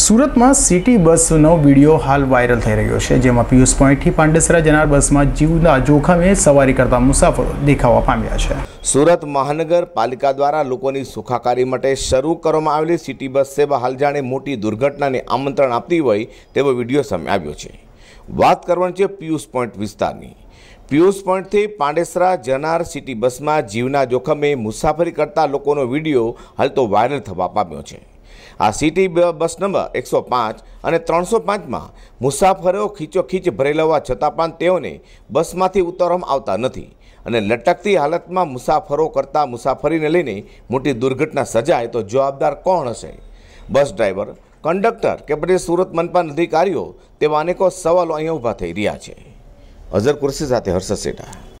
સુરતમાં સિટી બસનો વિડીયો હાલ વાયરલ થઈ રહ્યો છે જેમાં પિયુષ પોઈન્ટથી પાંડેસરા જનાર બસમાં જીવના જોખમે સવારી કરતા મુસાફરો દેખાવા પામ્યા છે સુરત મહાનગરપાલિકા દ્વારા લોકોની સુખાકારી માટે શરૂ કરવામાં આવેલી સિટી બસ સેવા હાલ જાણે મોટી દુર્ઘટનાને આમંત્રણ આપતી હોય તેવો વિડીયો સામે આવ્યો છે વાત કરવાની છે પિયુષ પોઈન્ટ વિસ્તારની પિયુષ પોઈન્ટથી પાંડેસરા જનાર સિટી બસમાં જીવના જોખમે મુસાફરી કરતા લોકોનો વિડીયો હાલ તો વાયરલ થવા પામ્યો છે આ સિટી બસ નંબર એકસો પાંચ અને ત્રણસો પાંચમાં મુસાફરો ખીચોખીચ ભરેલા હોવા છતાં પણ તેઓને બસમાંથી ઉતારવામાં આવતા નથી અને લટકતી હાલતમાં મુસાફરો કરતા મુસાફરીને લઈને મોટી દુર્ઘટના સજાય તો જવાબદાર કોણ હશે બસ ડ્રાઈવર કંડક્ટર કે પછી સુરત મનપાન અધિકારીઓ તેવા અનેકો સવાલો અહીંયા ઊભા થઈ રહ્યા છે અઝર કુર્સી સાથે હર્ષદ સેટા